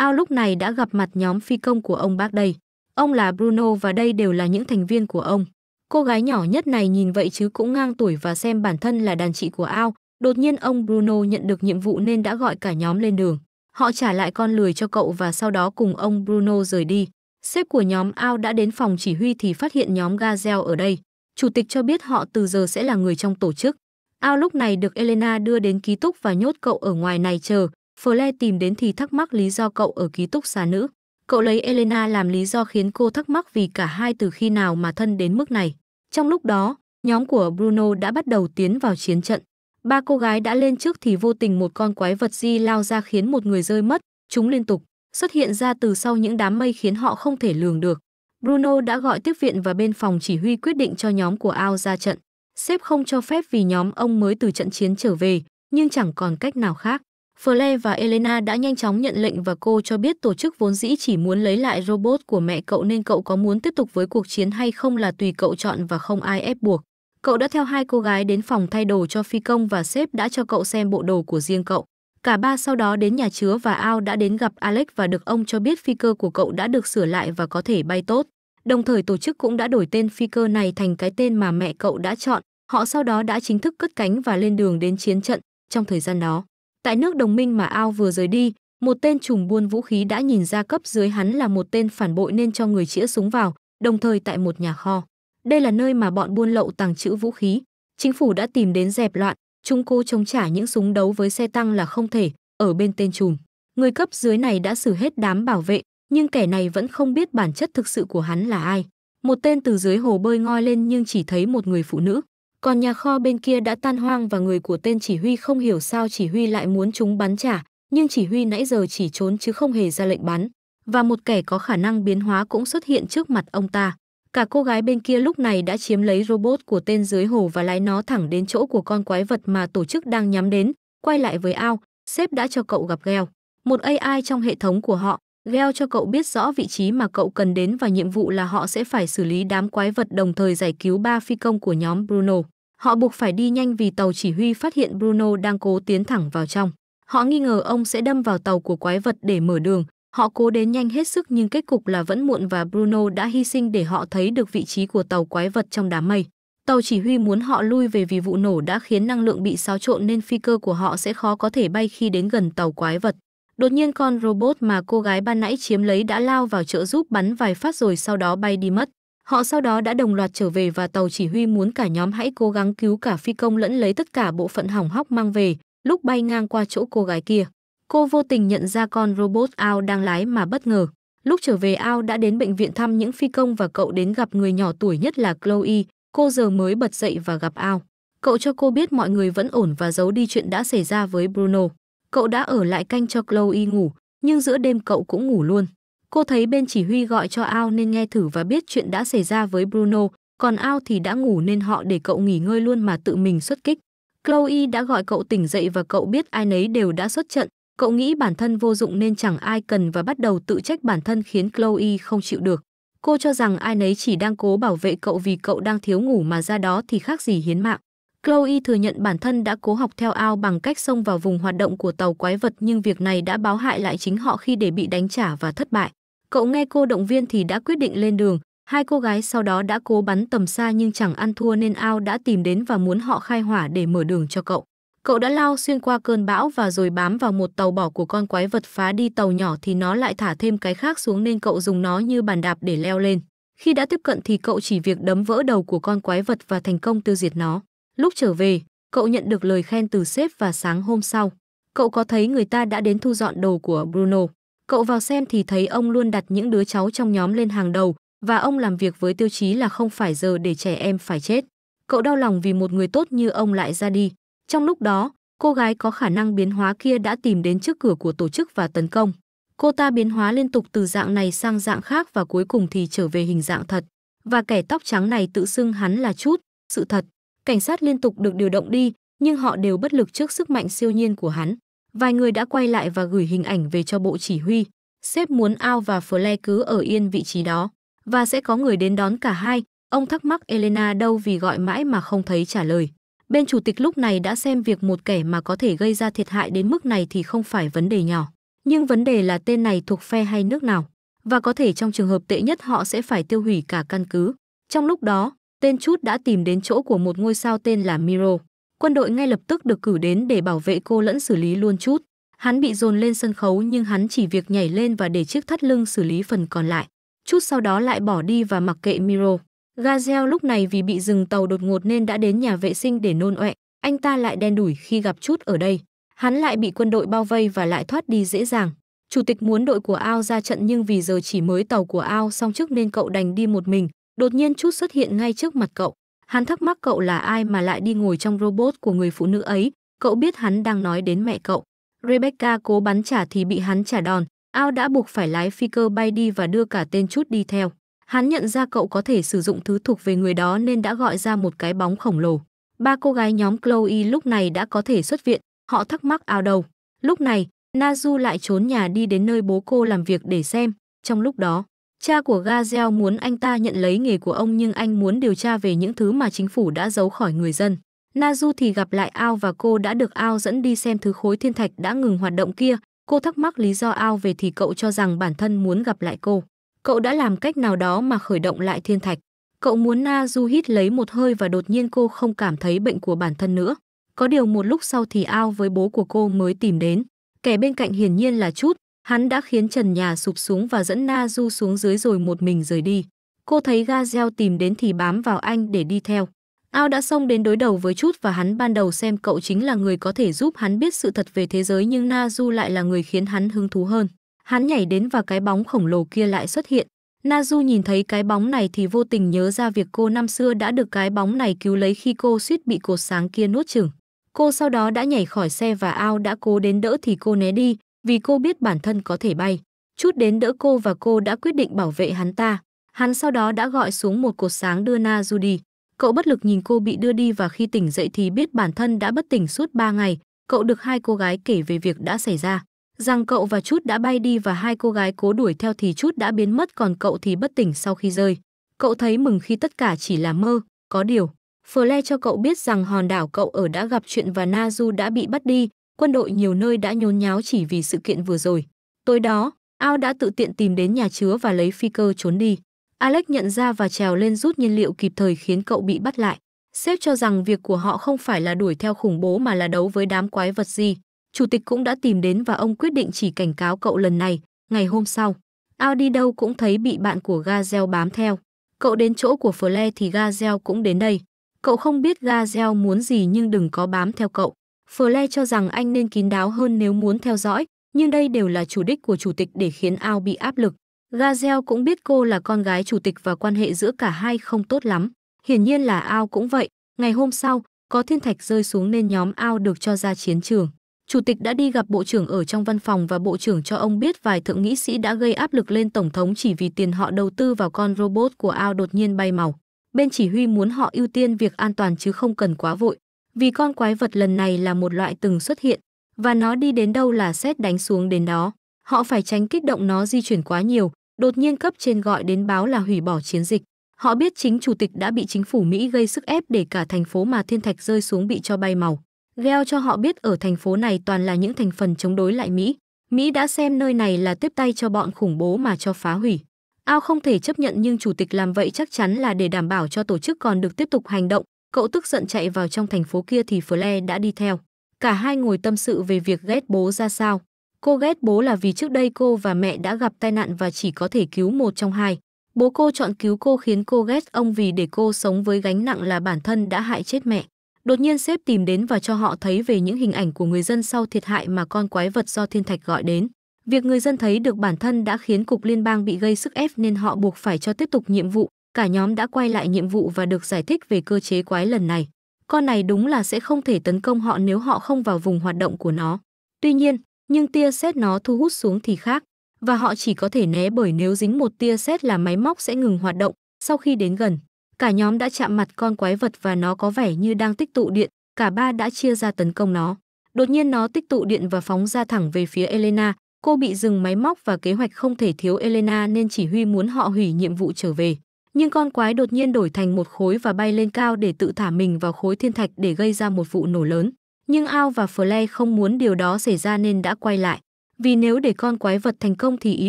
A: Ao lúc này đã gặp mặt nhóm phi công của ông bác đây. Ông là Bruno và đây đều là những thành viên của ông. Cô gái nhỏ nhất này nhìn vậy chứ cũng ngang tuổi và xem bản thân là đàn chị của Ao. Đột nhiên ông Bruno nhận được nhiệm vụ nên đã gọi cả nhóm lên đường. Họ trả lại con lười cho cậu và sau đó cùng ông Bruno rời đi. Sếp của nhóm Ao đã đến phòng chỉ huy thì phát hiện nhóm Gazel ở đây. Chủ tịch cho biết họ từ giờ sẽ là người trong tổ chức. Ao lúc này được Elena đưa đến ký túc và nhốt cậu ở ngoài này chờ, Fle tìm đến thì thắc mắc lý do cậu ở ký túc xá nữ. Cậu lấy Elena làm lý do khiến cô thắc mắc vì cả hai từ khi nào mà thân đến mức này. Trong lúc đó, nhóm của Bruno đã bắt đầu tiến vào chiến trận. Ba cô gái đã lên trước thì vô tình một con quái vật di lao ra khiến một người rơi mất, chúng liên tục xuất hiện ra từ sau những đám mây khiến họ không thể lường được. Bruno đã gọi tiếp viện và bên phòng chỉ huy quyết định cho nhóm của Ao ra trận. Sếp không cho phép vì nhóm ông mới từ trận chiến trở về, nhưng chẳng còn cách nào khác. Fleur và Elena đã nhanh chóng nhận lệnh và cô cho biết tổ chức vốn dĩ chỉ muốn lấy lại robot của mẹ cậu nên cậu có muốn tiếp tục với cuộc chiến hay không là tùy cậu chọn và không ai ép buộc. Cậu đã theo hai cô gái đến phòng thay đồ cho phi công và sếp đã cho cậu xem bộ đồ của riêng cậu. Cả ba sau đó đến nhà chứa và Ao đã đến gặp Alex và được ông cho biết phi cơ của cậu đã được sửa lại và có thể bay tốt. Đồng thời tổ chức cũng đã đổi tên phi cơ này thành cái tên mà mẹ cậu đã chọn. Họ sau đó đã chính thức cất cánh và lên đường đến chiến trận trong thời gian đó. Tại nước đồng minh mà Ao vừa rời đi, một tên trùm buôn vũ khí đã nhìn ra cấp dưới hắn là một tên phản bội nên cho người chĩa súng vào, đồng thời tại một nhà kho. Đây là nơi mà bọn buôn lậu tàng trữ vũ khí. Chính phủ đã tìm đến dẹp loạn, chúng cô chống trả những súng đấu với xe tăng là không thể, ở bên tên trùm. Người cấp dưới này đã xử hết đám bảo vệ, nhưng kẻ này vẫn không biết bản chất thực sự của hắn là ai. Một tên từ dưới hồ bơi ngoi lên nhưng chỉ thấy một người phụ nữ. Còn nhà kho bên kia đã tan hoang và người của tên chỉ huy không hiểu sao chỉ huy lại muốn chúng bắn trả, nhưng chỉ huy nãy giờ chỉ trốn chứ không hề ra lệnh bắn. Và một kẻ có khả năng biến hóa cũng xuất hiện trước mặt ông ta. Cả cô gái bên kia lúc này đã chiếm lấy robot của tên dưới hồ và lái nó thẳng đến chỗ của con quái vật mà tổ chức đang nhắm đến. Quay lại với ao, sếp đã cho cậu gặp Geo, một AI trong hệ thống của họ, Gheo cho cậu biết rõ vị trí mà cậu cần đến và nhiệm vụ là họ sẽ phải xử lý đám quái vật đồng thời giải cứu ba phi công của nhóm Bruno. Họ buộc phải đi nhanh vì tàu chỉ huy phát hiện Bruno đang cố tiến thẳng vào trong. Họ nghi ngờ ông sẽ đâm vào tàu của quái vật để mở đường. Họ cố đến nhanh hết sức nhưng kết cục là vẫn muộn và Bruno đã hy sinh để họ thấy được vị trí của tàu quái vật trong đám mây. Tàu chỉ huy muốn họ lui về vì vụ nổ đã khiến năng lượng bị xáo trộn nên phi cơ của họ sẽ khó có thể bay khi đến gần tàu quái vật. Đột nhiên con robot mà cô gái ban nãy chiếm lấy đã lao vào trợ giúp bắn vài phát rồi sau đó bay đi mất. Họ sau đó đã đồng loạt trở về và tàu chỉ huy muốn cả nhóm hãy cố gắng cứu cả phi công lẫn lấy tất cả bộ phận hỏng hóc mang về, lúc bay ngang qua chỗ cô gái kia. Cô vô tình nhận ra con robot ao đang lái mà bất ngờ. Lúc trở về ao đã đến bệnh viện thăm những phi công và cậu đến gặp người nhỏ tuổi nhất là Chloe, cô giờ mới bật dậy và gặp ao. Cậu cho cô biết mọi người vẫn ổn và giấu đi chuyện đã xảy ra với Bruno. Cậu đã ở lại canh cho Chloe ngủ, nhưng giữa đêm cậu cũng ngủ luôn. Cô thấy bên chỉ huy gọi cho Ao nên nghe thử và biết chuyện đã xảy ra với Bruno, còn Ao thì đã ngủ nên họ để cậu nghỉ ngơi luôn mà tự mình xuất kích. Chloe đã gọi cậu tỉnh dậy và cậu biết ai nấy đều đã xuất trận. Cậu nghĩ bản thân vô dụng nên chẳng ai cần và bắt đầu tự trách bản thân khiến Chloe không chịu được. Cô cho rằng ai nấy chỉ đang cố bảo vệ cậu vì cậu đang thiếu ngủ mà ra đó thì khác gì hiến mạng. Chloe thừa nhận bản thân đã cố học theo ao bằng cách xông vào vùng hoạt động của tàu quái vật nhưng việc này đã báo hại lại chính họ khi để bị đánh trả và thất bại. Cậu nghe cô động viên thì đã quyết định lên đường. Hai cô gái sau đó đã cố bắn tầm xa nhưng chẳng ăn thua nên ao đã tìm đến và muốn họ khai hỏa để mở đường cho cậu. Cậu đã lao xuyên qua cơn bão và rồi bám vào một tàu bỏ của con quái vật phá đi tàu nhỏ thì nó lại thả thêm cái khác xuống nên cậu dùng nó như bàn đạp để leo lên. Khi đã tiếp cận thì cậu chỉ việc đấm vỡ đầu của con quái vật và thành công tiêu diệt nó. Lúc trở về, cậu nhận được lời khen từ sếp và sáng hôm sau, cậu có thấy người ta đã đến thu dọn đồ của Bruno. Cậu vào xem thì thấy ông luôn đặt những đứa cháu trong nhóm lên hàng đầu và ông làm việc với tiêu chí là không phải giờ để trẻ em phải chết. Cậu đau lòng vì một người tốt như ông lại ra đi. Trong lúc đó, cô gái có khả năng biến hóa kia đã tìm đến trước cửa của tổ chức và tấn công. Cô ta biến hóa liên tục từ dạng này sang dạng khác và cuối cùng thì trở về hình dạng thật. Và kẻ tóc trắng này tự xưng hắn là chút, sự thật cảnh sát liên tục được điều động đi, nhưng họ đều bất lực trước sức mạnh siêu nhiên của hắn. Vài người đã quay lại và gửi hình ảnh về cho bộ chỉ huy. Sếp muốn Ao và Fle cứ ở yên vị trí đó, và sẽ có người đến đón cả hai. Ông thắc mắc Elena đâu vì gọi mãi mà không thấy trả lời. Bên chủ tịch lúc này đã xem việc một kẻ mà có thể gây ra thiệt hại đến mức này thì không phải vấn đề nhỏ. Nhưng vấn đề là tên này thuộc phe hay nước nào, và có thể trong trường hợp tệ nhất họ sẽ phải tiêu hủy cả căn cứ. Trong lúc đó, tên Chút đã tìm đến chỗ của một ngôi sao tên là Miro. Quân đội ngay lập tức được cử đến để bảo vệ cô lẫn xử lý luôn Chút. Hắn bị dồn lên sân khấu nhưng hắn chỉ việc nhảy lên và để chiếc thắt lưng xử lý phần còn lại. Chút sau đó lại bỏ đi và mặc kệ Miro. Gazel lúc này vì bị dừng tàu đột ngột nên đã đến nhà vệ sinh để nôn ọe. Anh ta lại đen đủi khi gặp Chút ở đây. Hắn lại bị quân đội bao vây và lại thoát đi dễ dàng. Chủ tịch muốn đội của Ao ra trận nhưng vì giờ chỉ mới tàu của Ao xong trước nên cậu đành đi một mình. Đột nhiên chút xuất hiện ngay trước mặt cậu. Hắn thắc mắc cậu là ai mà lại đi ngồi trong robot của người phụ nữ ấy. Cậu biết hắn đang nói đến mẹ cậu. Rebecca cố bắn trả thì bị hắn trả đòn. Ao đã buộc phải lái phi cơ bay đi và đưa cả tên chút đi theo. Hắn nhận ra cậu có thể sử dụng thứ thuộc về người đó nên đã gọi ra một cái bóng khổng lồ. Ba cô gái nhóm Chloe lúc này đã có thể xuất viện, họ thắc mắc ao đầu. Lúc này, Naju lại trốn nhà đi đến nơi bố cô làm việc để xem. Trong lúc đó, Cha của Gazel muốn anh ta nhận lấy nghề của ông nhưng anh muốn điều tra về những thứ mà chính phủ đã giấu khỏi người dân. Nazu thì gặp lại Ao và cô đã được Ao dẫn đi xem thứ khối thiên thạch đã ngừng hoạt động kia. Cô thắc mắc lý do Ao về thì cậu cho rằng bản thân muốn gặp lại cô. Cậu đã làm cách nào đó mà khởi động lại thiên thạch. Cậu muốn Nazu hít lấy một hơi và đột nhiên cô không cảm thấy bệnh của bản thân nữa. Có điều một lúc sau thì Ao với bố của cô mới tìm đến. Kẻ bên cạnh hiển nhiên là Chút, Hắn đã khiến trần nhà sụp xuống và dẫn Na Du xuống dưới rồi một mình rời đi. Cô thấy Gazel tìm đến thì bám vào anh để đi theo. Ao đã xông đến đối đầu với chút và hắn ban đầu xem cậu chính là người có thể giúp hắn biết sự thật về thế giới nhưng Na Du lại là người khiến hắn hứng thú hơn. Hắn nhảy đến và cái bóng khổng lồ kia lại xuất hiện. Na Du nhìn thấy cái bóng này thì vô tình nhớ ra việc cô năm xưa đã được cái bóng này cứu lấy khi cô suýt bị cột sáng kia nuốt chửng. Cô sau đó đã nhảy khỏi xe và ao đã cố đến đỡ thì cô né đi, vì cô biết bản thân có thể bay. Chút đến đỡ cô và cô đã quyết định bảo vệ hắn ta. Hắn sau đó đã gọi xuống một cột sáng đưa Na Du đi. Cậu bất lực nhìn cô bị đưa đi và khi tỉnh dậy thì biết bản thân đã bất tỉnh suốt 3 ngày. Cậu được hai cô gái kể về việc đã xảy ra. Rằng cậu và Chút đã bay đi và hai cô gái cố đuổi theo thì Chút đã biến mất còn cậu thì bất tỉnh sau khi rơi. Cậu thấy mừng khi tất cả chỉ là mơ, có điều. Fleur cho cậu biết rằng hòn đảo cậu ở đã gặp chuyện và Na Du đã bị bắt đi, quân đội nhiều nơi đã nhốn nháo chỉ vì sự kiện vừa rồi. Tối đó, Ao đã tự tiện tìm đến nhà chứa và lấy phi cơ trốn đi. Alex nhận ra và trèo lên rút nhiên liệu kịp thời khiến cậu bị bắt lại. Sếp cho rằng việc của họ không phải là đuổi theo khủng bố mà là đấu với đám quái vật gì. Chủ tịch cũng đã tìm đến và ông quyết định chỉ cảnh cáo cậu lần này, ngày hôm sau. Ao đi đâu cũng thấy bị bạn của Gazel bám theo. Cậu đến chỗ của Fle thì Gazel cũng đến đây. Cậu không biết Gazel muốn gì nhưng đừng có bám theo cậu. Fleur cho rằng anh nên kín đáo hơn nếu muốn theo dõi, nhưng đây đều là chủ đích của chủ tịch để khiến Ao bị áp lực. Gazel cũng biết cô là con gái chủ tịch và quan hệ giữa cả hai không tốt lắm. Hiển nhiên là Ao cũng vậy. Ngày hôm sau, có thiên thạch rơi xuống nên nhóm Ao được cho ra chiến trường. Chủ tịch đã đi gặp bộ trưởng ở trong văn phòng và bộ trưởng cho ông biết vài thượng nghị sĩ đã gây áp lực lên tổng thống chỉ vì tiền họ đầu tư vào con robot của Ao đột nhiên bay màu. Bên chỉ huy muốn họ ưu tiên việc an toàn chứ không cần quá vội vì con quái vật lần này là một loại từng xuất hiện và nó đi đến đâu là xét đánh xuống đến đó. Họ phải tránh kích động nó di chuyển quá nhiều, đột nhiên cấp trên gọi đến báo là hủy bỏ chiến dịch. Họ biết chính chủ tịch đã bị chính phủ Mỹ gây sức ép để cả thành phố mà thiên thạch rơi xuống bị cho bay màu. Gheo cho họ biết ở thành phố này toàn là những thành phần chống đối lại Mỹ. Mỹ đã xem nơi này là tiếp tay cho bọn khủng bố mà cho phá hủy. Ao không thể chấp nhận nhưng chủ tịch làm vậy chắc chắn là để đảm bảo cho tổ chức còn được tiếp tục hành động, Cậu tức giận chạy vào trong thành phố kia thì Flair đã đi theo. Cả hai ngồi tâm sự về việc ghét bố ra sao. Cô ghét bố là vì trước đây cô và mẹ đã gặp tai nạn và chỉ có thể cứu một trong hai. Bố cô chọn cứu cô khiến cô ghét ông vì để cô sống với gánh nặng là bản thân đã hại chết mẹ. Đột nhiên sếp tìm đến và cho họ thấy về những hình ảnh của người dân sau thiệt hại mà con quái vật do thiên thạch gọi đến. Việc người dân thấy được bản thân đã khiến cục liên bang bị gây sức ép nên họ buộc phải cho tiếp tục nhiệm vụ, cả nhóm đã quay lại nhiệm vụ và được giải thích về cơ chế quái lần này. Con này đúng là sẽ không thể tấn công họ nếu họ không vào vùng hoạt động của nó. Tuy nhiên, nhưng tia sét nó thu hút xuống thì khác, và họ chỉ có thể né bởi nếu dính một tia sét là máy móc sẽ ngừng hoạt động sau khi đến gần. Cả nhóm đã chạm mặt con quái vật và nó có vẻ như đang tích tụ điện, cả ba đã chia ra tấn công nó. Đột nhiên nó tích tụ điện và phóng ra thẳng về phía Elena, cô bị dừng máy móc và kế hoạch không thể thiếu Elena nên chỉ huy muốn họ hủy nhiệm vụ trở về nhưng con quái đột nhiên đổi thành một khối và bay lên cao để tự thả mình vào khối thiên thạch để gây ra một vụ nổ lớn. Nhưng Ao và Flay không muốn điều đó xảy ra nên đã quay lại, vì nếu để con quái vật thành công thì ý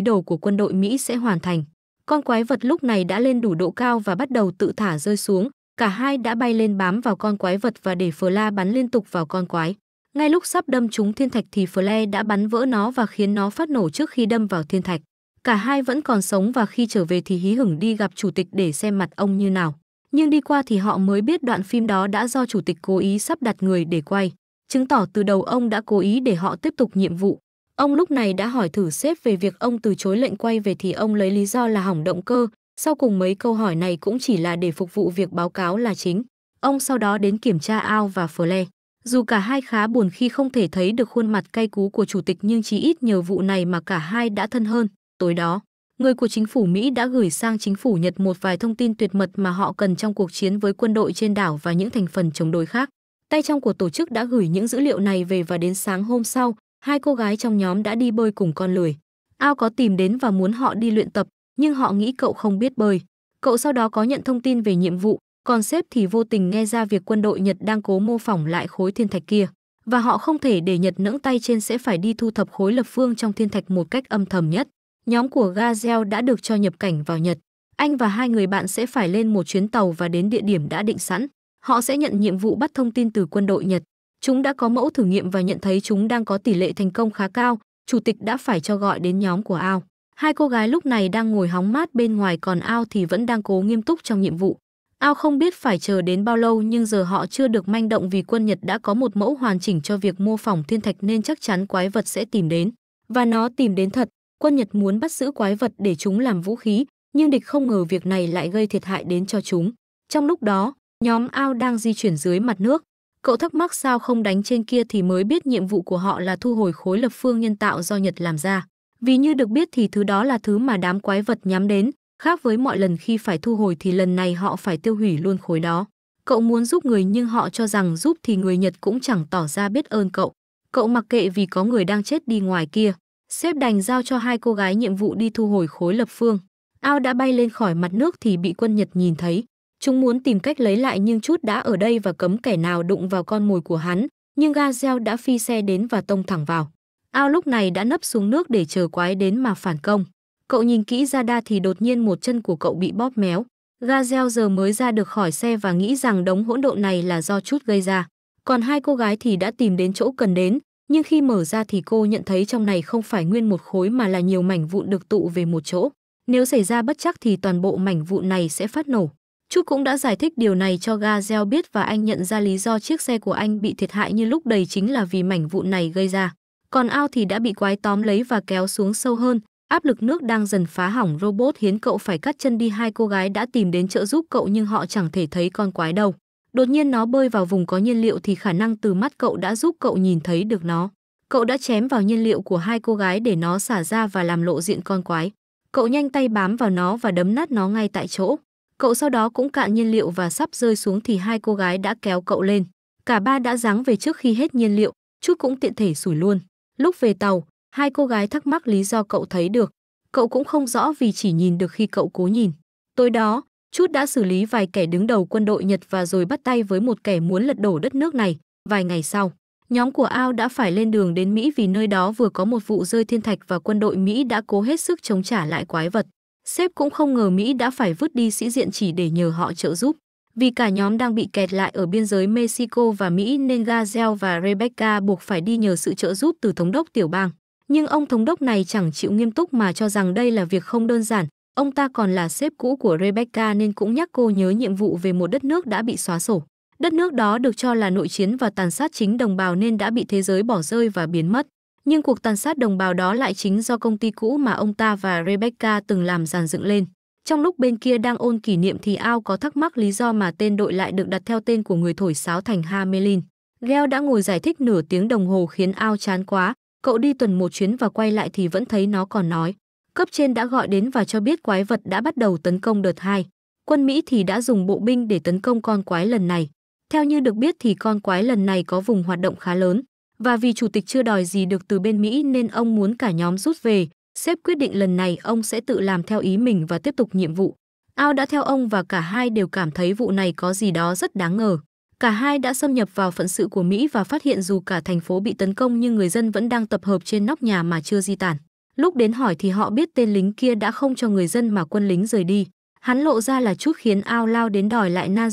A: đồ của quân đội Mỹ sẽ hoàn thành. Con quái vật lúc này đã lên đủ độ cao và bắt đầu tự thả rơi xuống, cả hai đã bay lên bám vào con quái vật và để Flay bắn liên tục vào con quái. Ngay lúc sắp đâm trúng thiên thạch thì Flay đã bắn vỡ nó và khiến nó phát nổ trước khi đâm vào thiên thạch. Cả hai vẫn còn sống và khi trở về thì hí hửng đi gặp chủ tịch để xem mặt ông như nào. Nhưng đi qua thì họ mới biết đoạn phim đó đã do chủ tịch cố ý sắp đặt người để quay, chứng tỏ từ đầu ông đã cố ý để họ tiếp tục nhiệm vụ. Ông lúc này đã hỏi thử sếp về việc ông từ chối lệnh quay về thì ông lấy lý do là hỏng động cơ, sau cùng mấy câu hỏi này cũng chỉ là để phục vụ việc báo cáo là chính. Ông sau đó đến kiểm tra ao và phở le Dù cả hai khá buồn khi không thể thấy được khuôn mặt cay cú của chủ tịch nhưng chỉ ít nhờ vụ này mà cả hai đã thân hơn tối đó, người của chính phủ Mỹ đã gửi sang chính phủ Nhật một vài thông tin tuyệt mật mà họ cần trong cuộc chiến với quân đội trên đảo và những thành phần chống đối khác. Tay trong của tổ chức đã gửi những dữ liệu này về và đến sáng hôm sau, hai cô gái trong nhóm đã đi bơi cùng con lười. Ao có tìm đến và muốn họ đi luyện tập, nhưng họ nghĩ cậu không biết bơi. Cậu sau đó có nhận thông tin về nhiệm vụ, còn sếp thì vô tình nghe ra việc quân đội Nhật đang cố mô phỏng lại khối thiên thạch kia và họ không thể để Nhật nẫng tay trên sẽ phải đi thu thập khối lập phương trong thiên thạch một cách âm thầm nhất. Nhóm của Gazel đã được cho nhập cảnh vào Nhật. Anh và hai người bạn sẽ phải lên một chuyến tàu và đến địa điểm đã định sẵn. Họ sẽ nhận nhiệm vụ bắt thông tin từ quân đội Nhật. Chúng đã có mẫu thử nghiệm và nhận thấy chúng đang có tỷ lệ thành công khá cao. Chủ tịch đã phải cho gọi đến nhóm của Ao. Hai cô gái lúc này đang ngồi hóng mát bên ngoài còn Ao thì vẫn đang cố nghiêm túc trong nhiệm vụ. Ao không biết phải chờ đến bao lâu nhưng giờ họ chưa được manh động vì quân Nhật đã có một mẫu hoàn chỉnh cho việc mô phỏng thiên thạch nên chắc chắn quái vật sẽ tìm đến. Và nó tìm đến thật, quân Nhật muốn bắt giữ quái vật để chúng làm vũ khí, nhưng địch không ngờ việc này lại gây thiệt hại đến cho chúng. Trong lúc đó, nhóm ao đang di chuyển dưới mặt nước. Cậu thắc mắc sao không đánh trên kia thì mới biết nhiệm vụ của họ là thu hồi khối lập phương nhân tạo do Nhật làm ra. Vì như được biết thì thứ đó là thứ mà đám quái vật nhắm đến, khác với mọi lần khi phải thu hồi thì lần này họ phải tiêu hủy luôn khối đó. Cậu muốn giúp người nhưng họ cho rằng giúp thì người Nhật cũng chẳng tỏ ra biết ơn cậu. Cậu mặc kệ vì có người đang chết đi ngoài kia. Sếp đành giao cho hai cô gái nhiệm vụ đi thu hồi khối lập phương. Ao đã bay lên khỏi mặt nước thì bị quân Nhật nhìn thấy. Chúng muốn tìm cách lấy lại nhưng chút đã ở đây và cấm kẻ nào đụng vào con mồi của hắn. Nhưng Gazel đã phi xe đến và tông thẳng vào. Ao lúc này đã nấp xuống nước để chờ quái đến mà phản công. Cậu nhìn kỹ ra đa thì đột nhiên một chân của cậu bị bóp méo. Gazel giờ mới ra được khỏi xe và nghĩ rằng đống hỗn độn này là do chút gây ra. Còn hai cô gái thì đã tìm đến chỗ cần đến, nhưng khi mở ra thì cô nhận thấy trong này không phải nguyên một khối mà là nhiều mảnh vụn được tụ về một chỗ. Nếu xảy ra bất chắc thì toàn bộ mảnh vụn này sẽ phát nổ. Chút cũng đã giải thích điều này cho Gazel biết và anh nhận ra lý do chiếc xe của anh bị thiệt hại như lúc đầy chính là vì mảnh vụn này gây ra. Còn ao thì đã bị quái tóm lấy và kéo xuống sâu hơn. Áp lực nước đang dần phá hỏng robot khiến cậu phải cắt chân đi hai cô gái đã tìm đến trợ giúp cậu nhưng họ chẳng thể thấy con quái đâu. Đột nhiên nó bơi vào vùng có nhiên liệu thì khả năng từ mắt cậu đã giúp cậu nhìn thấy được nó. Cậu đã chém vào nhiên liệu của hai cô gái để nó xả ra và làm lộ diện con quái. Cậu nhanh tay bám vào nó và đấm nát nó ngay tại chỗ. Cậu sau đó cũng cạn nhiên liệu và sắp rơi xuống thì hai cô gái đã kéo cậu lên. Cả ba đã ráng về trước khi hết nhiên liệu, chút cũng tiện thể sủi luôn. Lúc về tàu, hai cô gái thắc mắc lý do cậu thấy được. Cậu cũng không rõ vì chỉ nhìn được khi cậu cố nhìn. Tối đó, chút đã xử lý vài kẻ đứng đầu quân đội Nhật và rồi bắt tay với một kẻ muốn lật đổ đất nước này. Vài ngày sau, nhóm của Ao đã phải lên đường đến Mỹ vì nơi đó vừa có một vụ rơi thiên thạch và quân đội Mỹ đã cố hết sức chống trả lại quái vật. Sếp cũng không ngờ Mỹ đã phải vứt đi sĩ diện chỉ để nhờ họ trợ giúp. Vì cả nhóm đang bị kẹt lại ở biên giới Mexico và Mỹ nên Gazel và Rebecca buộc phải đi nhờ sự trợ giúp từ thống đốc tiểu bang. Nhưng ông thống đốc này chẳng chịu nghiêm túc mà cho rằng đây là việc không đơn giản, Ông ta còn là sếp cũ của Rebecca nên cũng nhắc cô nhớ nhiệm vụ về một đất nước đã bị xóa sổ. Đất nước đó được cho là nội chiến và tàn sát chính đồng bào nên đã bị thế giới bỏ rơi và biến mất. Nhưng cuộc tàn sát đồng bào đó lại chính do công ty cũ mà ông ta và Rebecca từng làm giàn dựng lên. Trong lúc bên kia đang ôn kỷ niệm thì Ao có thắc mắc lý do mà tên đội lại được đặt theo tên của người thổi sáo thành Hamelin. Gheo đã ngồi giải thích nửa tiếng đồng hồ khiến Ao chán quá, cậu đi tuần một chuyến và quay lại thì vẫn thấy nó còn nói. Cấp trên đã gọi đến và cho biết quái vật đã bắt đầu tấn công đợt 2. Quân Mỹ thì đã dùng bộ binh để tấn công con quái lần này. Theo như được biết thì con quái lần này có vùng hoạt động khá lớn và vì chủ tịch chưa đòi gì được từ bên Mỹ nên ông muốn cả nhóm rút về. Sếp quyết định lần này ông sẽ tự làm theo ý mình và tiếp tục nhiệm vụ. Ao đã theo ông và cả hai đều cảm thấy vụ này có gì đó rất đáng ngờ. Cả hai đã xâm nhập vào phận sự của Mỹ và phát hiện dù cả thành phố bị tấn công nhưng người dân vẫn đang tập hợp trên nóc nhà mà chưa di tản. Lúc đến hỏi thì họ biết tên lính kia đã không cho người dân mà quân lính rời đi. Hắn lộ ra là chút khiến ao lao đến đòi lại Na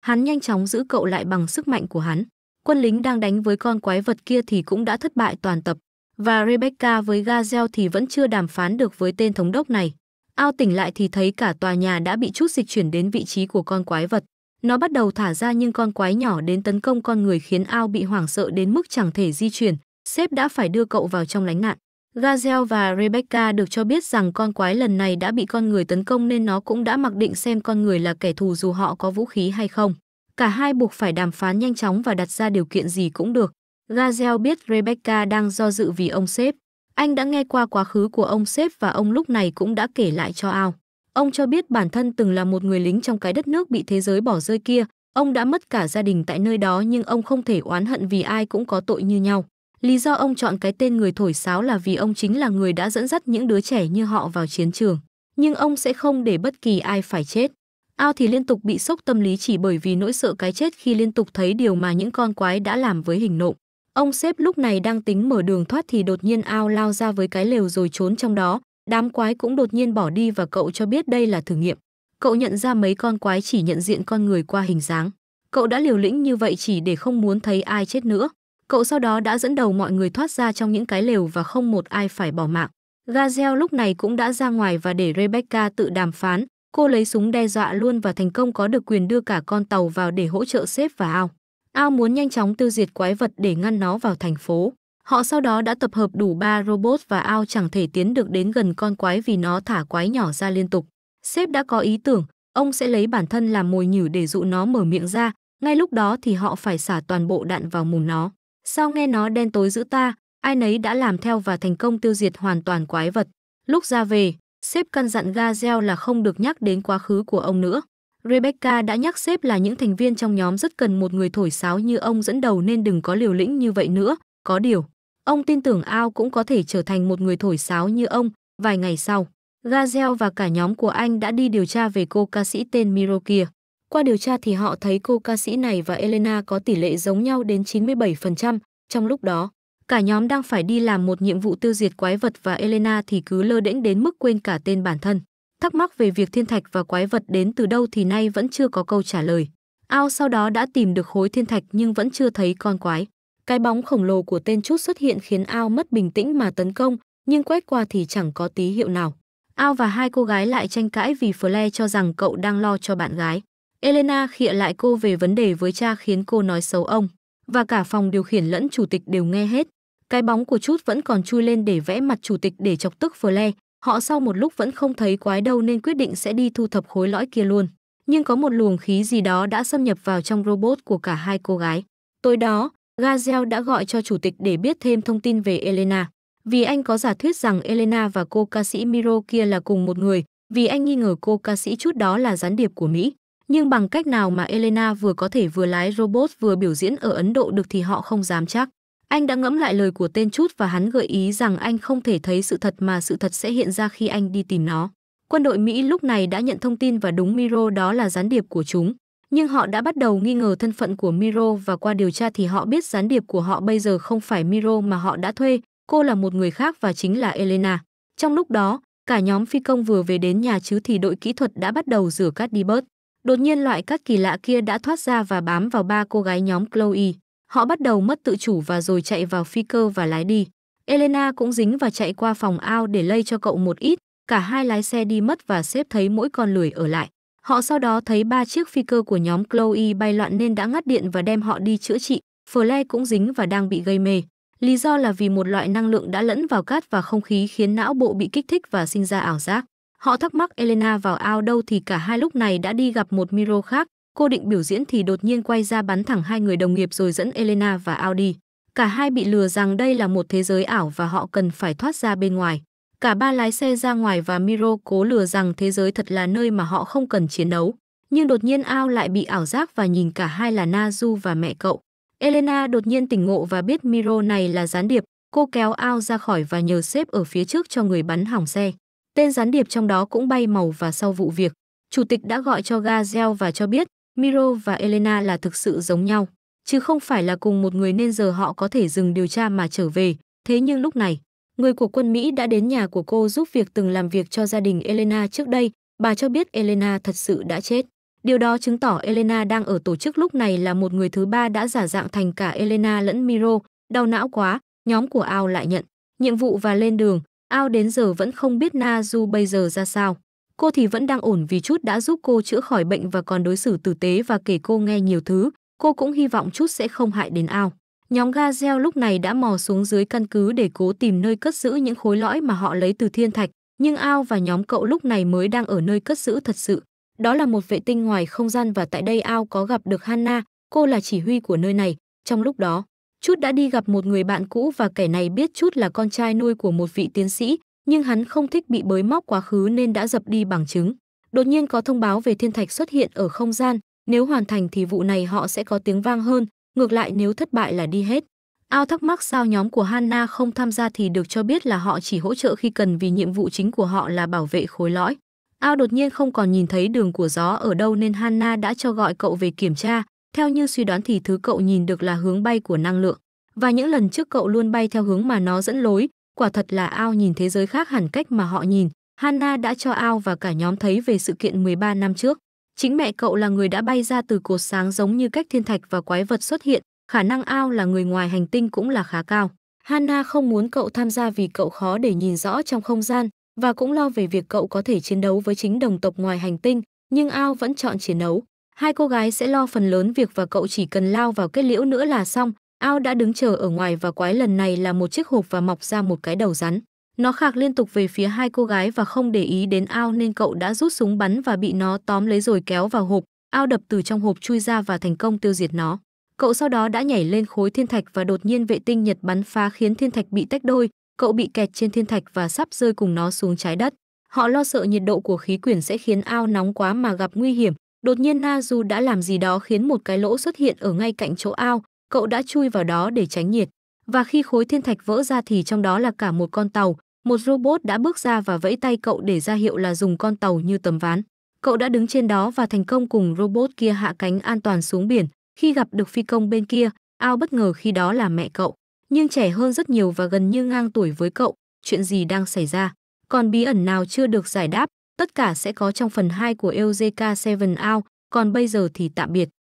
A: hắn nhanh chóng giữ cậu lại bằng sức mạnh của hắn. Quân lính đang đánh với con quái vật kia thì cũng đã thất bại toàn tập, và Rebecca với Gazel thì vẫn chưa đàm phán được với tên thống đốc này. Ao tỉnh lại thì thấy cả tòa nhà đã bị chút dịch chuyển đến vị trí của con quái vật. Nó bắt đầu thả ra nhưng con quái nhỏ đến tấn công con người khiến Ao bị hoảng sợ đến mức chẳng thể di chuyển. Sếp đã phải đưa cậu vào trong lánh nạn. Gazelle và Rebecca được cho biết rằng con quái lần này đã bị con người tấn công nên nó cũng đã mặc định xem con người là kẻ thù dù họ có vũ khí hay không. Cả hai buộc phải đàm phán nhanh chóng và đặt ra điều kiện gì cũng được. Gazelle biết Rebecca đang do dự vì ông sếp. Anh đã nghe qua quá khứ của ông sếp và ông lúc này cũng đã kể lại cho ao. Ông cho biết bản thân từng là một người lính trong cái đất nước bị thế giới bỏ rơi kia. Ông đã mất cả gia đình tại nơi đó nhưng ông không thể oán hận vì ai cũng có tội như nhau. Lý do ông chọn cái tên người thổi sáo là vì ông chính là người đã dẫn dắt những đứa trẻ như họ vào chiến trường. Nhưng ông sẽ không để bất kỳ ai phải chết. Ao thì liên tục bị sốc tâm lý chỉ bởi vì nỗi sợ cái chết khi liên tục thấy điều mà những con quái đã làm với hình nộm. Ông xếp lúc này đang tính mở đường thoát thì đột nhiên Ao lao ra với cái lều rồi trốn trong đó. Đám quái cũng đột nhiên bỏ đi và cậu cho biết đây là thử nghiệm. Cậu nhận ra mấy con quái chỉ nhận diện con người qua hình dáng. Cậu đã liều lĩnh như vậy chỉ để không muốn thấy ai chết nữa. Cậu sau đó đã dẫn đầu mọi người thoát ra trong những cái lều và không một ai phải bỏ mạng. Gazel lúc này cũng đã ra ngoài và để Rebecca tự đàm phán. Cô lấy súng đe dọa luôn và thành công có được quyền đưa cả con tàu vào để hỗ trợ sếp và ao. Ao muốn nhanh chóng tiêu diệt quái vật để ngăn nó vào thành phố. Họ sau đó đã tập hợp đủ ba robot và ao chẳng thể tiến được đến gần con quái vì nó thả quái nhỏ ra liên tục. Sếp đã có ý tưởng, ông sẽ lấy bản thân làm mồi nhử để dụ nó mở miệng ra, ngay lúc đó thì họ phải xả toàn bộ đạn vào mồm nó sau nghe nó đen tối giữ ta, ai nấy đã làm theo và thành công tiêu diệt hoàn toàn quái vật. Lúc ra về, sếp căn dặn Gazel là không được nhắc đến quá khứ của ông nữa. Rebecca đã nhắc sếp là những thành viên trong nhóm rất cần một người thổi sáo như ông dẫn đầu nên đừng có liều lĩnh như vậy nữa, có điều. Ông tin tưởng Ao cũng có thể trở thành một người thổi sáo như ông, vài ngày sau. Gazel và cả nhóm của anh đã đi điều tra về cô ca sĩ tên Miro kia. Qua điều tra thì họ thấy cô ca sĩ này và Elena có tỷ lệ giống nhau đến 97%, trong lúc đó, cả nhóm đang phải đi làm một nhiệm vụ tiêu diệt quái vật và Elena thì cứ lơ đễnh đến mức quên cả tên bản thân. Thắc mắc về việc thiên thạch và quái vật đến từ đâu thì nay vẫn chưa có câu trả lời. Ao sau đó đã tìm được khối thiên thạch nhưng vẫn chưa thấy con quái. Cái bóng khổng lồ của tên chút xuất hiện khiến Ao mất bình tĩnh mà tấn công, nhưng quét qua thì chẳng có tí hiệu nào. Ao và hai cô gái lại tranh cãi vì Flair cho rằng cậu đang lo cho bạn gái. Elena khịa lại cô về vấn đề với cha khiến cô nói xấu ông, và cả phòng điều khiển lẫn chủ tịch đều nghe hết. Cái bóng của chút vẫn còn chui lên để vẽ mặt chủ tịch để chọc tức Flair. Họ sau một lúc vẫn không thấy quái đâu nên quyết định sẽ đi thu thập khối lõi kia luôn. Nhưng có một luồng khí gì đó đã xâm nhập vào trong robot của cả hai cô gái. Tối đó, Gazel đã gọi cho chủ tịch để biết thêm thông tin về Elena. Vì anh có giả thuyết rằng Elena và cô ca sĩ Miro kia là cùng một người, vì anh nghi ngờ cô ca sĩ chút đó là gián điệp của Mỹ nhưng bằng cách nào mà Elena vừa có thể vừa lái robot vừa biểu diễn ở Ấn Độ được thì họ không dám chắc. Anh đã ngẫm lại lời của tên chút và hắn gợi ý rằng anh không thể thấy sự thật mà sự thật sẽ hiện ra khi anh đi tìm nó. Quân đội Mỹ lúc này đã nhận thông tin và đúng Miro đó là gián điệp của chúng. Nhưng họ đã bắt đầu nghi ngờ thân phận của Miro và qua điều tra thì họ biết gián điệp của họ bây giờ không phải Miro mà họ đã thuê, cô là một người khác và chính là Elena. Trong lúc đó, cả nhóm phi công vừa về đến nhà chứ thì đội kỹ thuật đã bắt đầu rửa cát đi bớt. Đột nhiên loại cát kỳ lạ kia đã thoát ra và bám vào ba cô gái nhóm Chloe. Họ bắt đầu mất tự chủ và rồi chạy vào phi cơ và lái đi. Elena cũng dính và chạy qua phòng ao để lây cho cậu một ít. Cả hai lái xe đi mất và xếp thấy mỗi con lười ở lại. Họ sau đó thấy ba chiếc phi cơ của nhóm Chloe bay loạn nên đã ngắt điện và đem họ đi chữa trị. Fle cũng dính và đang bị gây mê. Lý do là vì một loại năng lượng đã lẫn vào cát và không khí khiến não bộ bị kích thích và sinh ra ảo giác. Họ thắc mắc Elena vào ao đâu thì cả hai lúc này đã đi gặp một Miro khác. Cô định biểu diễn thì đột nhiên quay ra bắn thẳng hai người đồng nghiệp rồi dẫn Elena và ao đi. Cả hai bị lừa rằng đây là một thế giới ảo và họ cần phải thoát ra bên ngoài. Cả ba lái xe ra ngoài và Miro cố lừa rằng thế giới thật là nơi mà họ không cần chiến đấu. Nhưng đột nhiên ao lại bị ảo giác và nhìn cả hai là Nazu và mẹ cậu. Elena đột nhiên tỉnh ngộ và biết Miro này là gián điệp. Cô kéo ao ra khỏi và nhờ xếp ở phía trước cho người bắn hỏng xe. Tên gián điệp trong đó cũng bay màu và sau vụ việc, chủ tịch đã gọi cho Gazel và cho biết Miro và Elena là thực sự giống nhau, chứ không phải là cùng một người nên giờ họ có thể dừng điều tra mà trở về. Thế nhưng lúc này, người của quân Mỹ đã đến nhà của cô giúp việc từng làm việc cho gia đình Elena trước đây. Bà cho biết Elena thật sự đã chết. Điều đó chứng tỏ Elena đang ở tổ chức lúc này là một người thứ ba đã giả dạng thành cả Elena lẫn Miro. Đau não quá, nhóm của Ao lại nhận. Nhiệm vụ và lên đường, Ao đến giờ vẫn không biết Na Du bây giờ ra sao. Cô thì vẫn đang ổn vì chút đã giúp cô chữa khỏi bệnh và còn đối xử tử tế và kể cô nghe nhiều thứ. Cô cũng hy vọng chút sẽ không hại đến Ao. Nhóm Gazel lúc này đã mò xuống dưới căn cứ để cố tìm nơi cất giữ những khối lõi mà họ lấy từ thiên thạch, nhưng Ao và nhóm cậu lúc này mới đang ở nơi cất giữ thật sự. Đó là một vệ tinh ngoài không gian và tại đây Ao có gặp được Hanna. cô là chỉ huy của nơi này. Trong lúc đó, Chút đã đi gặp một người bạn cũ và kẻ này biết Chút là con trai nuôi của một vị tiến sĩ, nhưng hắn không thích bị bới móc quá khứ nên đã dập đi bằng chứng. Đột nhiên có thông báo về thiên thạch xuất hiện ở không gian, nếu hoàn thành thì vụ này họ sẽ có tiếng vang hơn, ngược lại nếu thất bại là đi hết. Ao thắc mắc sao nhóm của Hanna không tham gia thì được cho biết là họ chỉ hỗ trợ khi cần vì nhiệm vụ chính của họ là bảo vệ khối lõi. Ao đột nhiên không còn nhìn thấy đường của gió ở đâu nên Hanna đã cho gọi cậu về kiểm tra, theo như suy đoán thì thứ cậu nhìn được là hướng bay của năng lượng. Và những lần trước cậu luôn bay theo hướng mà nó dẫn lối, quả thật là ao nhìn thế giới khác hẳn cách mà họ nhìn. Hanna đã cho ao và cả nhóm thấy về sự kiện 13 năm trước. Chính mẹ cậu là người đã bay ra từ cột sáng giống như cách thiên thạch và quái vật xuất hiện, khả năng ao là người ngoài hành tinh cũng là khá cao. Hanna không muốn cậu tham gia vì cậu khó để nhìn rõ trong không gian và cũng lo về việc cậu có thể chiến đấu với chính đồng tộc ngoài hành tinh, nhưng ao vẫn chọn chiến đấu. Hai cô gái sẽ lo phần lớn việc và cậu chỉ cần lao vào kết liễu nữa là xong. Ao đã đứng chờ ở ngoài và quái lần này là một chiếc hộp và mọc ra một cái đầu rắn. Nó khạc liên tục về phía hai cô gái và không để ý đến ao nên cậu đã rút súng bắn và bị nó tóm lấy rồi kéo vào hộp. Ao đập từ trong hộp chui ra và thành công tiêu diệt nó. Cậu sau đó đã nhảy lên khối thiên thạch và đột nhiên vệ tinh Nhật bắn phá khiến thiên thạch bị tách đôi, cậu bị kẹt trên thiên thạch và sắp rơi cùng nó xuống trái đất. Họ lo sợ nhiệt độ của khí quyển sẽ khiến ao nóng quá mà gặp nguy hiểm, Đột nhiên A đã làm gì đó khiến một cái lỗ xuất hiện ở ngay cạnh chỗ ao, cậu đã chui vào đó để tránh nhiệt. Và khi khối thiên thạch vỡ ra thì trong đó là cả một con tàu, một robot đã bước ra và vẫy tay cậu để ra hiệu là dùng con tàu như tấm ván. Cậu đã đứng trên đó và thành công cùng robot kia hạ cánh an toàn xuống biển. Khi gặp được phi công bên kia, ao bất ngờ khi đó là mẹ cậu, nhưng trẻ hơn rất nhiều và gần như ngang tuổi với cậu, chuyện gì đang xảy ra. Còn bí ẩn nào chưa được giải đáp, Tất cả sẽ có trong phần 2 của LJK 7 Out, còn bây giờ thì tạm biệt.